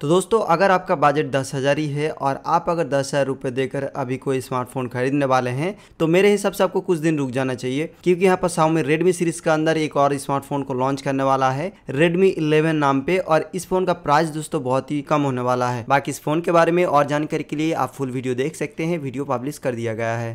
तो दोस्तों अगर आपका बजट दस हज़ार ही है और आप अगर दस हज़ार रुपये देकर अभी कोई स्मार्टफोन खरीदने वाले हैं तो मेरे हिसाब से आपको कुछ दिन रुक जाना चाहिए क्योंकि यहाँ पर में रेडमी सीरीज के अंदर एक और स्मार्टफोन को लॉन्च करने वाला है रेडमी इलेवन नाम पे और इस फोन का प्राइस दोस्तों बहुत ही कम होने वाला है बाकी इस फोन के बारे में और जानकारी के लिए आप फुल वीडियो देख सकते हैं वीडियो पब्लिश कर दिया गया है